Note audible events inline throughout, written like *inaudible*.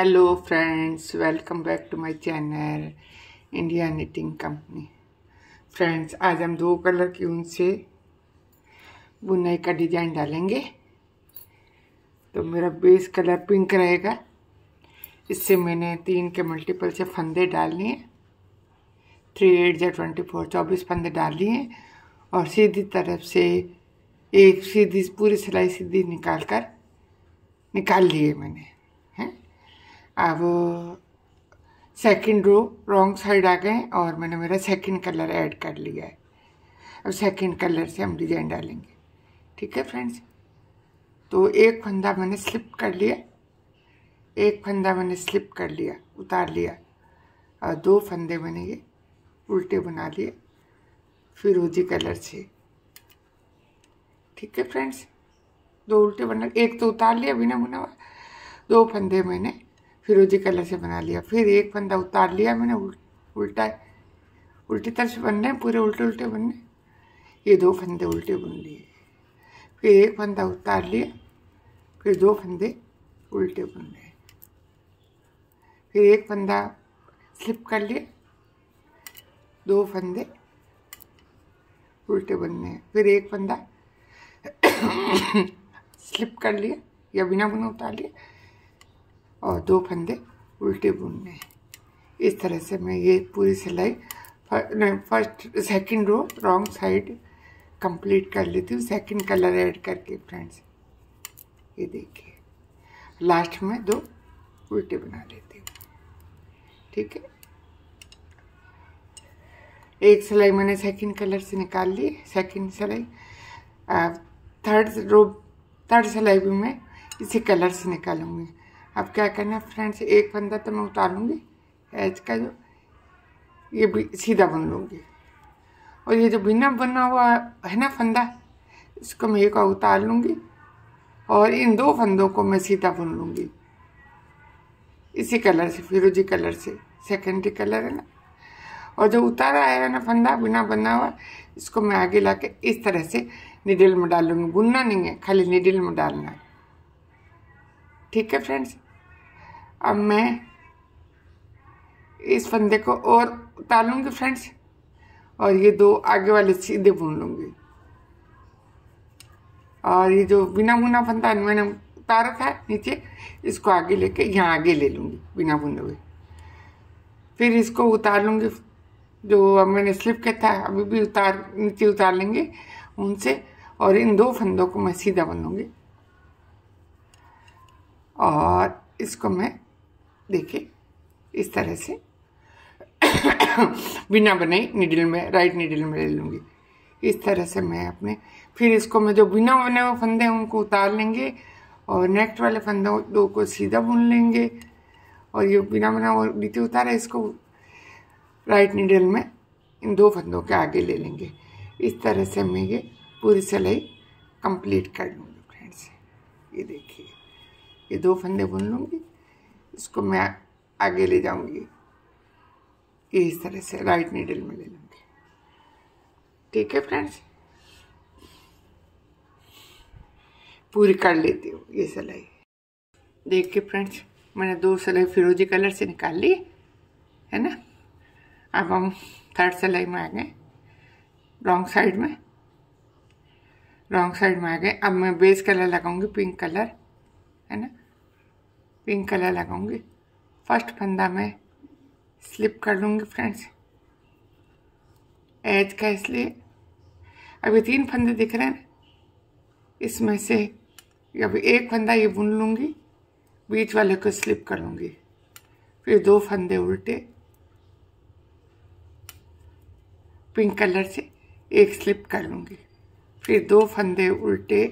hello friends welcome back to my channel India knitting company friends आज हम दो colour की ऊन से बुनाई का डिजाइन डालेंगे तो मेरा बेस कलर पिंक रहेगा इससे मैंने तीन के मल्टीपल से फंदे डाल लिए थ्री एट या ट्वेंटी फोर चौबीस फंदे डाल लिए और सीधी तरफ से एक सीधी पूरी सिलाई सीधी निकाल कर निकाल लिए मैंने अब सेकंड रो रॉन्ग साइड आ गए और मैंने मेरा सेकंड कलर ऐड कर लिया है अब सेकंड कलर से हम डिज़ाइन डालेंगे ठीक है फ्रेंड्स तो एक फंदा मैंने स्लिप कर लिया एक फंदा मैंने स्लिप कर लिया उतार लिया और दो फंदे मैंने ये उल्टे बना लिए फिरोजी कलर से ठीक है फ्रेंड्स दो उल्टे बना एक तो उतार लिया बिना बुना हुआ दो फंदे मैंने फिरोजी कलर से बना लिया फिर एक बंदा उतार लिया मैंने उल्टा उल्टी तरह से बनने पूरे उल्टे उल्टे बनने ये दो फंदे उल्टे बुन लिए फिर एक फंदा उतार लिया फिर दो फंदे उल्टे बुन लिए फिर एक फंदा स्लिप कर लिए दो फंदे उल्टे बनने फिर एक फंदा *coughs* स्लिप कर लिए या बिना बुना उतार लिए और दो फंदे उल्टे बुनने इस तरह से मैं ये पूरी सिलाई first second row wrong side complete कर लेती हूँ सेकंड कलर ऐड करके फ्रेंड्स ये देखिए लास्ट में दो उल्टे बना लेती हूँ ठीक है एक सिलाई मैंने सेकंड कलर से निकाल ली सेकंड सिलाई थर्ड रो थर्ड सिलाई भी मैं इसी कलर से निकालूंगी अब क्या करना फ्रेंड्स एक फंदा तो मैं उतारूँगी हैच का जो ये भी सीधा बुन लूँगी और ये जो बिना बना हुआ है ना फंदा इसको मैं एक उतार लूँगी और इन दो फंदों को मैं सीधा बुन लूँगी इसी कलर से फिरोजी कलर से सेकेंडरी कलर है ना और जो उतारा है ना फंदा बिना बना हुआ इसको मैं आगे ला के इस तरह से निडिल में डालूँगी बुनना नहीं है खाली निडिल में डालना है ठीक है फ्रेंड्स अब मैं इस फंदे को और उतार लूँगी फ्रेंड्स और ये दो आगे वाले सीधे बुन लूँगी और ये जो बिना बुना फंदा मैंने उतारा था नीचे इसको आगे लेके यहाँ आगे ले लूँगी बिना बुने हुए फिर इसको उतार लूँगी जो अब मैंने स्लिप किया था अभी भी उतार नीचे उतार लेंगे उनसे और इन दो फंदों को मैं सीधा बनूँगी और इसको मैं देखिए इस तरह से बिना बनाई निडिल में राइट निडल में ले लूँगी इस तरह से मैं अपने फिर इसको मैं जो बिना बने हुए फंदे हैं उनको उतार लेंगे और नेक्स्ट वाले फंदों दो को सीधा बुन लेंगे और ये बिना बना हुआ बीते उतारा इसको राइट निडल में इन दो फंदों के आगे ले लेंगे इस तरह से मैं ये पूरी सिलाई कंप्लीट कर लूँगी फ्रेंड्स ये देखिए ये दो फंदे बुन लूँगी इसको मैं आगे ले जाऊंगी ये इस तरह से राइट नीडल में ले लूँगी ठीक है फ्रेंड्स पूरी कर लेती हूँ ये सिलाई देख के फ्रेंड्स मैंने दो सिलाई फिरोजी कलर से निकाल ली है ना अब हम थर्ड सिलाई में आ गए रॉन्ग साइड में रॉन्ग साइड में आ गए अब मैं बेस कलर लगाऊंगी पिंक कलर है ना पिंक कलर लगाऊंगी फर्स्ट फंदा मैं स्लिप कर लूँगी फ्रेंड्स एज का इसलिए अभी तीन फंदे दिख रहे हैं इसमें से अभी एक फंदा ये बुन लूँगी बीच वाले को स्लिप कर लूँगी फिर दो फंदे उल्टे पिंक कलर से एक स्लिप कर लूँगी फिर दो फंदे उल्टे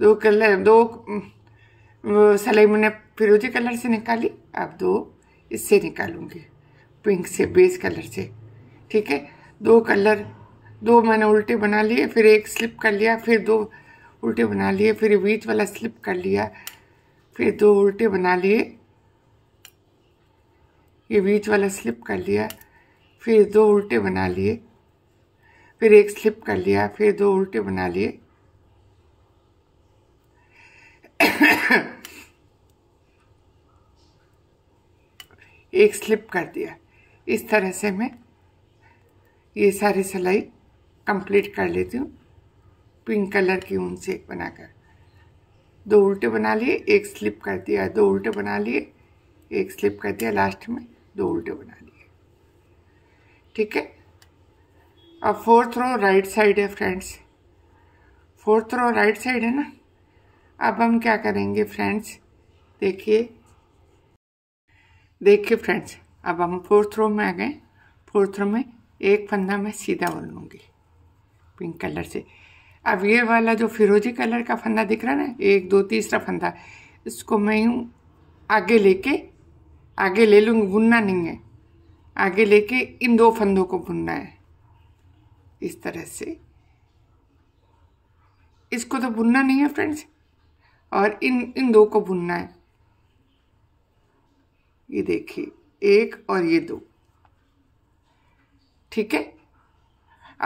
दो कलर दो सलाई मैंने फिरोजी कलर से निकाली अब दो इससे निकालूंगी पिंक से बेस कलर से ठीक है दो कलर दो मैंने उल्टे बना लिए फिर एक स्लिप कर लिया फिर दो उल्टे बना लिए फिर बीच वाला स्लिप कर लिया फिर दो उल्टे बना लिए ये बीच वाला स्लिप कर लिया फिर दो उल्टे बना लिए फिर एक स्लिप कर लिया फिर दो उल्टे बना लिए *coughs* एक स्लिप कर दिया इस तरह से मैं ये सारी सिलाई कंप्लीट कर लेती हूँ पिंक कलर की ऊन से एक बनाकर दो उल्टे बना लिए एक स्लिप कर दिया दो उल्टे बना लिए एक स्लिप कर दिया लास्ट में दो उल्टे बना लिए ठीक है अब फोर्थ रो राइट साइड है friends fourth row right side है ना अब हम क्या करेंगे फ्रेंड्स देखिए देखिए फ्रेंड्स अब हम फोर्थ रो में आ गए फोर्थ रो में एक फंदा मैं सीधा बुन लूँगी पिंक कलर से अब ये वाला जो फिरोजी कलर का फंदा दिख रहा है ना एक दो तीसरा फंदा इसको मैं यूँ आगे लेके आगे ले लूँगी बुनना नहीं है आगे लेके इन दो फंदों को बुनना है इस तरह से इसको तो बुनना नहीं है फ्रेंड्स और इन इन दो को भुनना है ये देखिए एक और ये दो ठीक है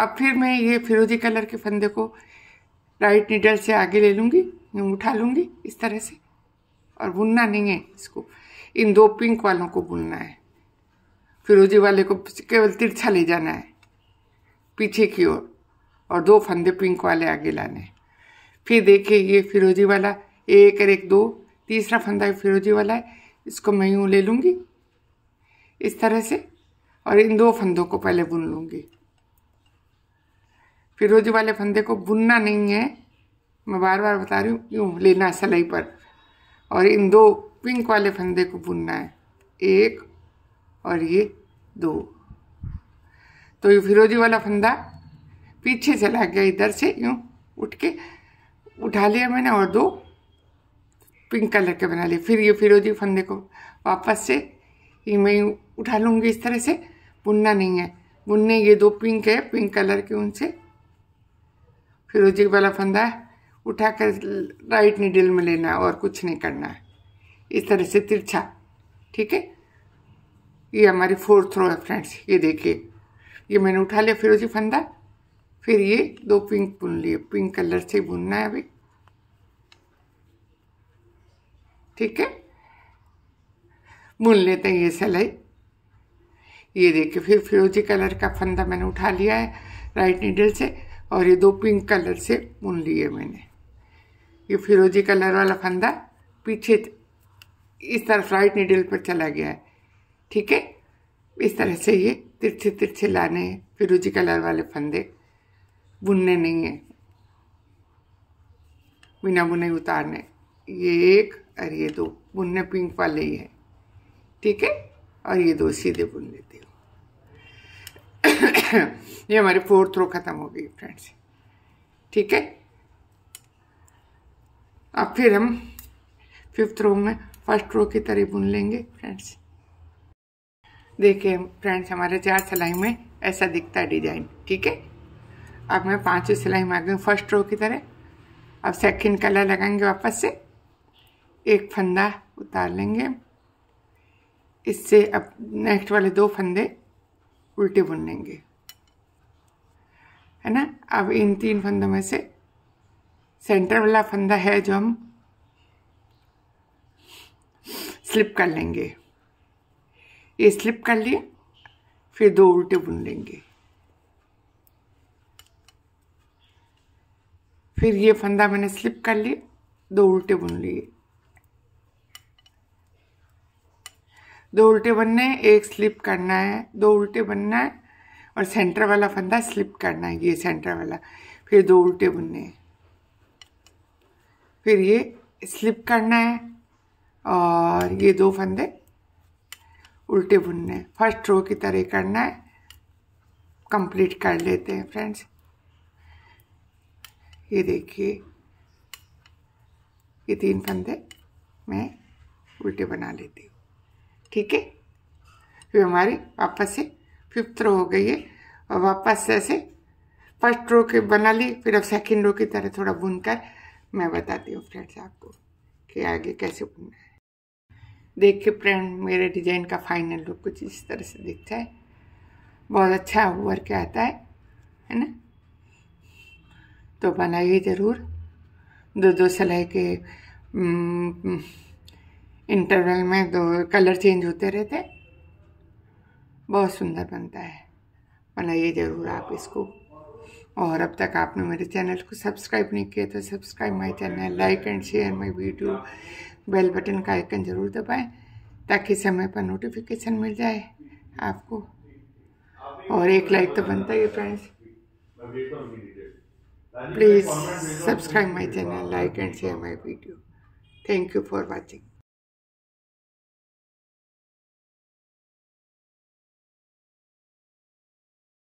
अब फिर मैं ये फिरोजी कलर के फंदे को राइट नीडल से आगे ले लूँगी यूँ उठा लूँगी इस तरह से और भुनना नहीं है इसको इन दो पिंक वालों को बुनना है फिरोजी वाले को केवल तिरछा ले जाना है पीछे की ओर और, और दो फंदे पिंक वाले आगे लाने हैं फिर देखिए ये फिरोजी वाला एक और एक दो तीसरा फंदा फिरोजी वाला है इसको मैं यूँ ले लूँगी इस तरह से और इन दो फंदों को पहले बुन लूँगी फिरोजी वाले फंदे को बुनना नहीं है मैं बार बार बता रही हूँ यूँ लेना है सिलाई पर और इन दो पिंक वाले फंदे को बुनना है एक और ये दो तो ये फिरोजी वाला फंदा पीछे चला गया इधर से यूँ उठ के उठा लिया मैंने और दो पिंक कलर के बना लिए फिर ये फिरोजी फंदे को वापस से ये मैं उठा लूँगी इस तरह से बुनना नहीं है बुनने ये दो पिंक है पिंक कलर के उनसे फिरोजी वाला फंदा उठा कर राइट नीडल में लेना है और कुछ नहीं करना है इस तरह से तिरछा ठीक है ये हमारी फोर्थ रो है फ्रेंड्स ये देखिए ये मैंने उठा लिया फिरोजी फंदा फिर ये दो पिंक बुन लिए पिंक कलर से बुनना है अभी ठीक है बुन लेते हैं ये सिलाई ये देखिए फिर फिरोजी कलर का फंदा मैंने उठा लिया है राइट नीडल से और ये दो पिंक कलर से बुन लिए मैंने ये फिरोजी कलर वाला फंदा पीछे इस तरफ राइट नीडल पर चला गया है ठीक है इस तरह से ये तिरछे तिरछे लाने हैं फिरोजी कलर वाले फंदे बुनने नहीं हैं बिना बुने उतारने ये एक और ये दो बुनने पिंक वाले ही है ठीक है और ये दो सीधे बुन लेती हूँ *coughs* ये हमारी फोर्थ रो खत्म हो गई फ्रेंड्स ठीक है अब फिर हम फिफ्थ रो में फर्स्ट रो की तरह बुन लेंगे फ्रेंड्स देखिए फ्रेंड्स हमारे चार सिलाई में ऐसा दिखता है डिजाइन ठीक है अब मैं पांचवी सिलाई में आ गई फर्स्ट रो की तरह अब सेकंड कलर लगाएंगे वापस से एक फंदा उतार लेंगे इससे अब नेक्स्ट वाले दो फंदे उल्टे बुन लेंगे है ना अब इन तीन फंदों में से सेंटर वाला फंदा है जो हम स्लिप कर लेंगे ये स्लिप कर लिए फिर दो उल्टे बुन लेंगे फिर ये फंदा मैंने स्लिप कर लिए दो उल्टे बुन लिए दो उल्टे बनने हैं एक स्लिप करना है दो उल्टे बनना है और सेंटर वाला फंदा स्लिप करना है ये सेंटर वाला फिर दो उल्टे बुनने हैं फिर ये स्लिप करना है और ये दो फंदे उल्टे बुनने हैं फर्स्ट रो की तरह करना है कंप्लीट कर लेते हैं फ्रेंड्स ये देखिए ये तीन फंदे मैं उल्टे बना लेती हूँ ठीक है फिर हमारी वापस से फिफ्थ रो हो गई है और वापस से ऐसे फर्स्ट रो के बना ली फिर अब सेकेंड रो की तरह थोड़ा बुन कर मैं बताती हूँ फ्रेंड्स आपको कि आगे कैसे बुनना है देखिए फ्रेंड मेरे डिजाइन का फाइनल लुक कुछ इस तरह से दिखता है बहुत अच्छा वर्क आता है है ना तो बनाइए ज़रूर दो दो सलाई के हम्म, इंटरवल में दो कलर चेंज होते रहते बहुत सुंदर बनता है बनाइए ज़रूर आप इसको और अब तक आपने मेरे चैनल को सब्सक्राइब नहीं किया तो subscribe my channel like and share my video bell button का आइकन ज़रूर दबाएं ताकि समय पर नोटिफिकेशन मिल जाए आपको और एक लाइक तो बनता ही friends please subscribe my channel like and share my video thank you for watching